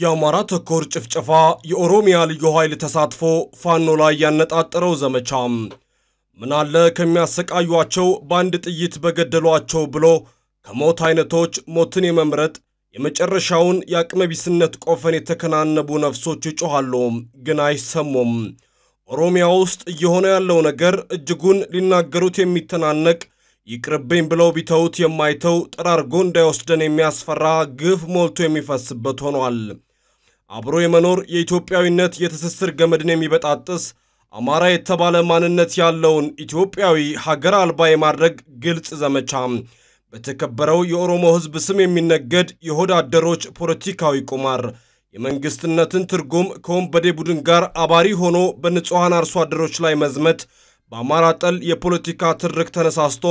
የአማራ ተኮር ጭፍጨፋ የኦሮሚያ ልዩ ኃይል ተሳትፎ ፋኖ ላይ ያነጣጠረው ዘመቻም ምናለ ከሚያሰቃዩቸው በአንድ ጥይት በገደሏቸው ብሎ ከሞት አይነቶች ሞትን የመምረጥ የመጨረሻውን የአቅመቢስነት ቆፈን የተከናነቡ ነፍሶች ይጮኋሉ፣ ግን አይሰሙም። ኦሮሚያ ውስጥ እየሆነ ያለው ነገር እጅጉን ሊናገሩት የሚተናነቅ ይቅርብኝ ብለው ቢተውት የማይተው ጠራርጎ እንዳይወስደን የሚያስፈራ ግፍ ሞልቶ የሚፈስበት ሆኗል። አብሮ የመኖር የኢትዮጵያዊነት የትስስር ገመድን የሚበጣጥስ አማራ የተባለ ማንነት ያለውን ኢትዮጵያዊ ሀገር አልባ የማድረግ ግልጽ ዘመቻ በተከበረው የኦሮሞ ሕዝብ ስም የሚነገድ የሆድ አደሮች ፖለቲካዊ ቁማር የመንግስትነትን ትርጉም ከወንበዴ ቡድን ጋር አባሪ ሆኖ በንጹሐን አርሶ አደሮች ላይ መዝመት በአማራ ጠል የፖለቲካ ትርክ ተነሳስቶ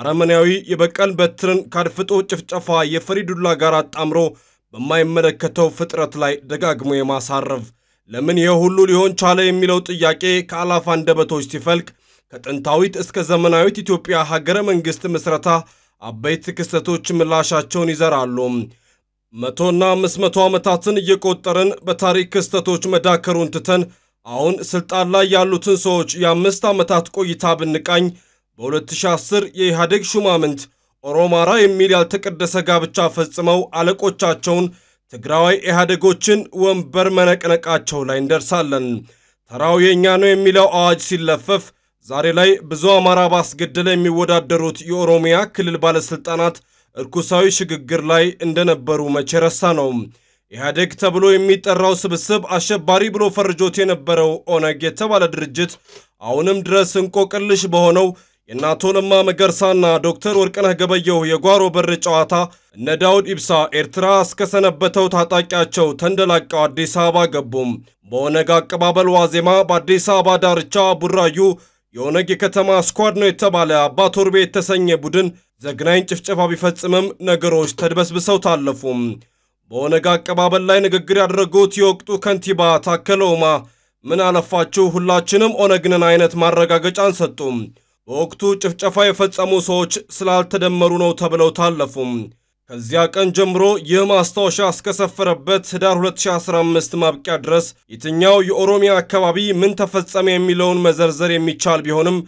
አረመናዊ የበቀል በትርን ካድፍጦ ጭፍጨፋ የፈሪ ዱላ ጋር አጣምሮ በማይመለከተው ፍጥረት ላይ ደጋግሞ የማሳረፍ ለምን ይህ ሁሉ ሊሆን ቻለ የሚለው ጥያቄ ከአላፍ አንደበቶች ሲፈልቅ ከጥንታዊት እስከ ዘመናዊት ኢትዮጵያ ሀገረ መንግሥት ምስረታ አበይት ክስተቶች ምላሻቸውን ይዘራሉ። መቶና አምስት መቶ ዓመታትን እየቆጠርን በታሪክ ክስተቶች መዳከሩን ትተን አሁን ስልጣን ላይ ያሉትን ሰዎች የአምስት ዓመታት ቆይታ ብንቃኝ በ2010 የኢህአዴግ ሹማምንት ኦሮማራ የሚል ያልተቀደሰ ጋብቻ ፈጽመው አለቆቻቸውን ትግራዋይ ኢህአዴጎችን ወንበር መነቅነቃቸው ላይ እንደርሳለን። ተራው የእኛ ነው የሚለው አዋጅ ሲለፈፍ ዛሬ ላይ ብዙ አማራ ባስገደለ የሚወዳደሩት የኦሮሚያ ክልል ባለሥልጣናት እርኩሳዊ ሽግግር ላይ እንደነበሩ መቼ ረሳ ነው። ኢህአዴግ ተብሎ የሚጠራው ስብስብ አሸባሪ ብሎ ፈርጆት የነበረው ኦነግ የተባለ ድርጅት አሁንም ድረስ እንቆቅልሽ በሆነው የእነ አቶ ለማ መገርሳና ዶክተር ወርቅነህ ገበየሁ የጓሮ በር ጨዋታ እነ ዳውድ ኢብሳ ኤርትራ እስከሰነበተው ታጣቂያቸው ተንደላቀው አዲስ አበባ ገቡም። በኦነግ አቀባበል ዋዜማ በአዲስ አበባ ዳርቻ ቡራዩ የኦነግ የከተማ ስኳድ ነው የተባለ አባቶርቤ የተሰኘ ቡድን ዘግናኝ ጭፍጨፋ ቢፈጽምም ነገሮች ተድበስብሰው ታለፉም። በኦነግ አቀባበል ላይ ንግግር ያደረጉት የወቅቱ ከንቲባ ታከለ ኡማ ምን አለፋችሁ ሁላችንም ኦነግንን አይነት ማረጋገጫን ሰጡም። በወቅቱ ጭፍጨፋ የፈጸሙ ሰዎች ስላልተደመሩ ነው ተብለው ታለፉም። ከዚያ ቀን ጀምሮ ይህ ማስታወሻ እስከሰፈረበት ህዳር 2015 ማብቂያ ድረስ የትኛው የኦሮሚያ አካባቢ ምን ተፈጸመ የሚለውን መዘርዘር የሚቻል ቢሆንም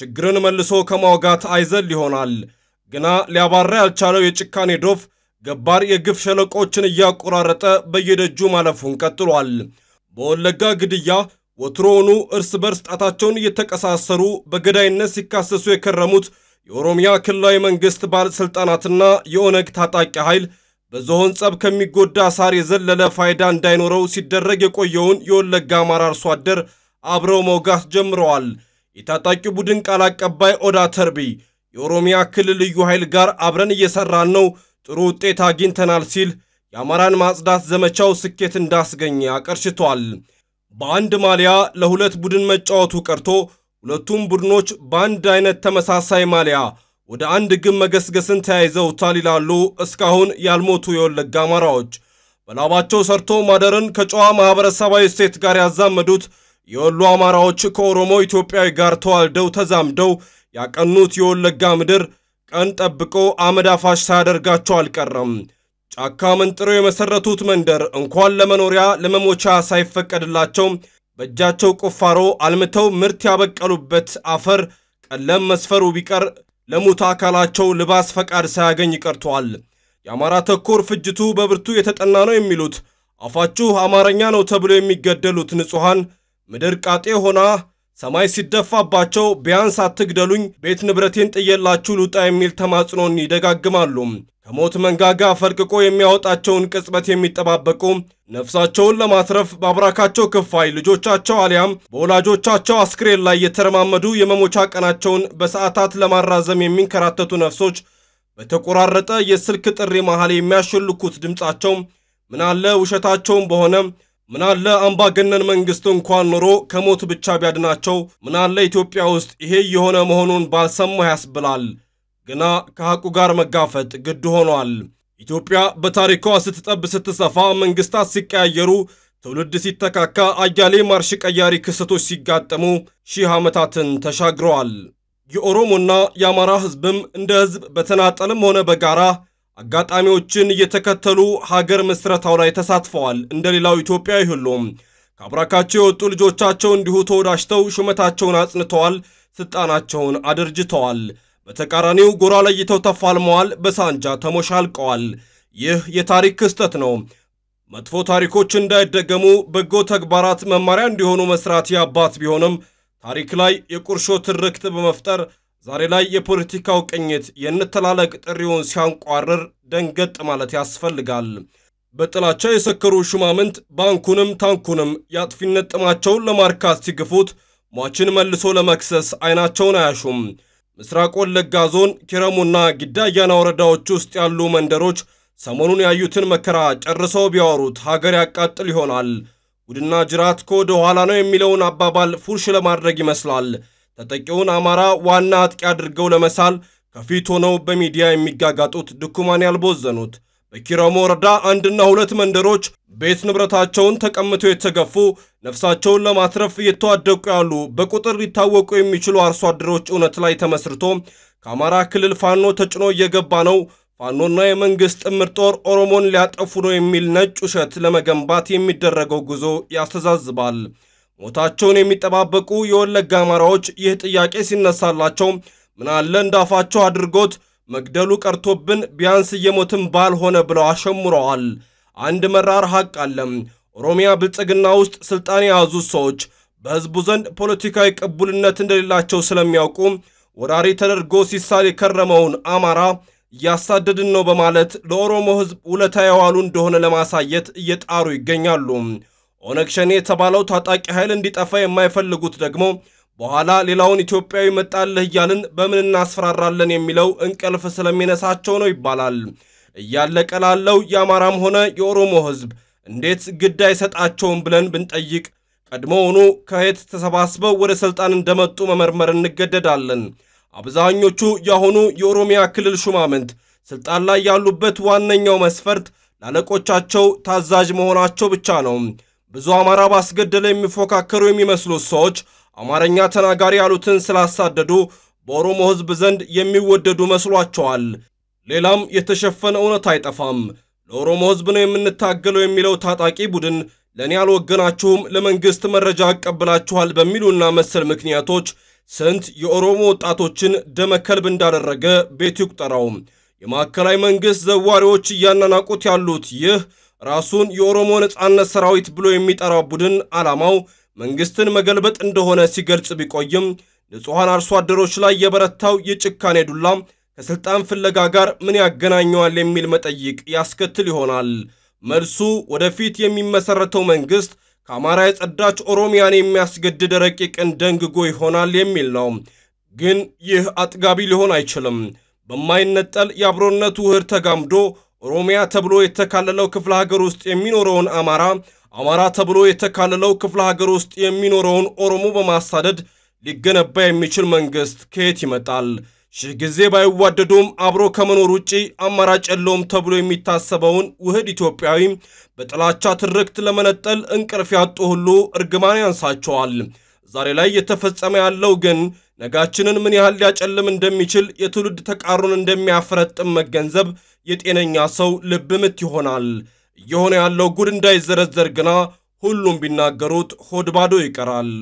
ችግርን መልሶ ከማውጋት አይዘል ይሆናል። ግና ሊያባራ ያልቻለው የጭካኔ ዶፍ ገባር የግፍ ሸለቆችን እያቆራረጠ በየደጁ ማለፉን ቀጥሏል። በወለጋ ግድያ ወትሮውኑ እርስ በርስ ጣታቸውን እየተቀሳሰሩ በገዳይነት ሲካሰሱ የከረሙት የኦሮሚያ ክልላዊ መንግሥት ባለሥልጣናትና የኦነግ ታጣቂ ኃይል በዝሆን ጸብ ከሚጎዳ ሳር የዘለለ ፋይዳ እንዳይኖረው ሲደረግ የቆየውን የወለጋ አማራ አርሶ አደር አብረው መውጋት ጀምረዋል። የታጣቂ ቡድን ቃል አቀባይ ኦዳ ተርቢ የኦሮሚያ ክልል ልዩ ኃይል ጋር አብረን እየሰራን ነው፣ ጥሩ ውጤት አግኝተናል ሲል የአማራን ማጽዳት ዘመቻው ስኬት እንዳስገኘ አቀርሽቷል። በአንድ ማሊያ ለሁለት ቡድን መጫወቱ ቀርቶ ሁለቱም ቡድኖች በአንድ አይነት ተመሳሳይ ማሊያ ወደ አንድ ግብ መገስገስን ተያይዘውታል ይላሉ እስካሁን ያልሞቱ የወለጋ አማራዎች። በላባቸው ሰርቶ ማደርን ከጨዋ ማኅበረሰባዊ እሴት ጋር ያዛመዱት የወሎ አማራዎች ከኦሮሞ ኢትዮጵያዊ ጋር ተዋልደው ተዛምደው ያቀኑት የወለጋ ምድር ቀን ጠብቆ አመድ አፋሽ ሳያደርጋቸው አልቀረም። ጫካ መንጥረው የመሰረቱት መንደር እንኳን ለመኖሪያ ለመሞቻ ሳይፈቀድላቸው በእጃቸው ቁፋሮ አልምተው ምርት ያበቀሉበት አፈር ቀለም መስፈሩ ቢቀር ለሙት አካላቸው ልባስ ፈቃድ ሳያገኝ ቀርተዋል። የአማራ ተኮር ፍጅቱ በብርቱ የተጠና ነው የሚሉት አፋችሁ አማርኛ ነው ተብሎ የሚገደሉት ንጹሐን ምድር ቃጤ ሆና ሰማይ ሲደፋባቸው ቢያንስ አትግደሉኝ፣ ቤት ንብረቴን ጥየላችሁ ልውጣ የሚል ተማጽኖን ይደጋግማሉ። ከሞት መንጋጋ ፈልቅቆ የሚያወጣቸውን ቅጽበት የሚጠባበቁ ነፍሳቸውን ለማትረፍ በአብራካቸው ክፋይ ልጆቻቸው አሊያም በወላጆቻቸው አስክሬን ላይ የተረማመዱ የመሞቻ ቀናቸውን በሰዓታት ለማራዘም የሚንከራተቱ ነፍሶች በተቆራረጠ የስልክ ጥሪ መሃል የሚያሸልኩት ድምፃቸው ምናለ ውሸታቸውን በሆነ ምናለ አምባገነን መንግስቱ እንኳን ኖሮ ከሞት ብቻ ቢያድናቸው፣ ምናለ ኢትዮጵያ ውስጥ ይሄ የሆነ መሆኑን ባልሰማ ያስብላል። ግና ከሐቁ ጋር መጋፈጥ ግድ ሆኗል። ኢትዮጵያ በታሪኳ ስትጠብ ስትሰፋ፣ መንግስታት ሲቀያየሩ፣ ትውልድ ሲተካካ፣ አያሌ ማርሽ ቀያሪ ክስተቶች ሲጋጠሙ ሺህ ዓመታትን ተሻግረዋል። የኦሮሞና የአማራ ህዝብም እንደ ህዝብ በተናጠልም ሆነ በጋራ አጋጣሚዎችን እየተከተሉ ሀገር ምስረታው ላይ ተሳትፈዋል። እንደ ሌላው ኢትዮጵያዊ ሁሉም ከአብራካቸው የወጡ ልጆቻቸው እንዲሁ ተወዳጅተው ሹመታቸውን አጽንተዋል፣ ስልጣናቸውን አድርጅተዋል። በተቃራኒው ጎራ ለይተው ተፋልመዋል፣ በሳንጃ ተሞሻልቀዋል። ይህ የታሪክ ክስተት ነው። መጥፎ ታሪኮች እንዳይደገሙ በጎ ተግባራት መማሪያ እንዲሆኑ መስራት ያባት ቢሆንም ታሪክ ላይ የቁርሾ ትርክት በመፍጠር ዛሬ ላይ የፖለቲካው ቅኝት የንተላለቅ ጥሪውን ሲያንቋርር ደንገጥ ማለት ያስፈልጋል። በጥላቻ የሰከሩ ሹማምንት ባንኩንም ታንኩንም የአጥፊነት ጥማቸውን ለማርካት ሲግፉት ሟችን መልሶ ለመክሰስ አይናቸውን አያሹም። ምስራቅ ወለጋ ዞን ኪረሙና ጊዳ አያና ወረዳዎች ውስጥ ያሉ መንደሮች ሰሞኑን ያዩትን መከራ ጨርሰው ቢያወሩት ሀገር ያቃጥል ይሆናል። ጉድና ጅራት ከወደ ኋላ ነው የሚለውን አባባል ፉርሽ ለማድረግ ይመስላል ተጠቂውን አማራ ዋና አጥቂ አድርገው ለመሳል ከፊት ሆነው በሚዲያ የሚጋጋጡት ድኩማን ያልቦዘኑት በኪረሙ ወረዳ አንድና ሁለት መንደሮች ቤት ንብረታቸውን ተቀምተው የተገፉ ነፍሳቸውን ለማትረፍ እየተዋደቁ ያሉ በቁጥር ሊታወቁ የሚችሉ አርሶ አደሮች እውነት ላይ ተመስርቶ ከአማራ ክልል ፋኖ ተጭኖ እየገባ ነው ፋኖና የመንግሥት ጥምር ጦር ኦሮሞን ሊያጠፉ ነው የሚል ነጭ ውሸት ለመገንባት የሚደረገው ጉዞ ያስተዛዝባል። ሞታቸውን የሚጠባበቁ የወለጋ አማራዎች ይህ ጥያቄ ሲነሳላቸው ምናለ እንዳፋቸው አድርጎት መግደሉ ቀርቶብን ቢያንስ እየሞትን ባልሆነ ብለው አሸምረዋል። አንድ መራር ሐቅ አለም። ኦሮሚያ ብልጽግና ውስጥ ሥልጣን የያዙት ሰዎች በሕዝቡ ዘንድ ፖለቲካዊ ቅቡልነት እንደሌላቸው ስለሚያውቁ ወራሪ ተደርጎ ሲሳል የከረመውን አማራ እያሳደድን ነው በማለት ለኦሮሞ ሕዝብ ውለታ የዋሉ እንደሆነ ለማሳየት እየጣሩ ይገኛሉ። ኦነግ ሸኔ የተባለው ታጣቂ ኃይል እንዲጠፋ የማይፈልጉት ደግሞ በኋላ ሌላውን ኢትዮጵያዊ መጣልህ እያልን በምን እናስፈራራለን የሚለው እንቅልፍ ስለሚነሳቸው ነው ይባላል። እያለቀ ላለው የአማራም ሆነ የኦሮሞ ሕዝብ እንዴት ግድ አይሰጣቸውም ብለን ብንጠይቅ ቀድሞውኑ ከየት ተሰባስበው ወደ ሥልጣን እንደመጡ መመርመር እንገደዳለን። አብዛኞቹ የአሁኑ የኦሮሚያ ክልል ሹማምንት ሥልጣን ላይ ያሉበት ዋነኛው መስፈርት ላለቆቻቸው ታዛዥ መሆናቸው ብቻ ነው። ብዙ አማራ ባስገደለ የሚፎካከሩ የሚመስሉት ሰዎች አማርኛ ተናጋሪ ያሉትን ስላሳደዱ በኦሮሞ ሕዝብ ዘንድ የሚወደዱ መስሏቸዋል። ሌላም የተሸፈነ እውነት አይጠፋም። ለኦሮሞ ሕዝብ ነው የምንታገለው የሚለው ታጣቂ ቡድን ለእኔ አልወገናችሁም፣ ለመንግሥት መረጃ አቀብላችኋል በሚሉና መሰል ምክንያቶች ስንት የኦሮሞ ወጣቶችን ደመከልብ እንዳደረገ ቤት ይቁጠራው። የማዕከላዊ መንግሥት ዘዋሪዎች እያናናቁት ያሉት ይህ ራሱን የኦሮሞ ነጻነት ሰራዊት ብሎ የሚጠራው ቡድን ዓላማው መንግስትን መገልበጥ እንደሆነ ሲገልጽ ቢቆይም ንጹሐን አርሶ አደሮች ላይ የበረታው የጭካኔ ዱላ ከስልጣን ፍለጋ ጋር ምን ያገናኘዋል የሚል መጠይቅ ያስከትል ይሆናል። መልሱ ወደፊት የሚመሰረተው መንግስት ከአማራ የጸዳች ኦሮሚያን የሚያስገድድ ረቂቅን ደንግጎ ይሆናል የሚል ነው። ግን ይህ አጥጋቢ ሊሆን አይችልም። በማይነጠል የአብሮነቱ ውህድ ተጋምዶ ኦሮሚያ ተብሎ የተካለለው ክፍለ ሀገር ውስጥ የሚኖረውን አማራ፣ አማራ ተብሎ የተካለለው ክፍለ ሀገር ውስጥ የሚኖረውን ኦሮሞ በማሳደድ ሊገነባ የሚችል መንግስት ከየት ይመጣል? ሺህ ጊዜ ባይዋደዱም አብሮ ከመኖር ውጪ አማራጭ የለውም ተብሎ የሚታሰበውን ውህድ ኢትዮጵያዊ በጥላቻ ትርክት ለመነጠል እንቅልፍ ያጡ ሁሉ እርግማን ያንሳቸዋል። ዛሬ ላይ እየተፈጸመ ያለው ግን ነጋችንን ምን ያህል ሊያጨልም እንደሚችል የትውልድ ተቃሩን እንደሚያፈረጥም መገንዘብ የጤነኛ ሰው ልብ ምት ይሆናል። እየሆነ ያለው ጉድ እንዳይዘረዘር ግና ሁሉም ቢናገሩት ሆድ ባዶ ይቀራል።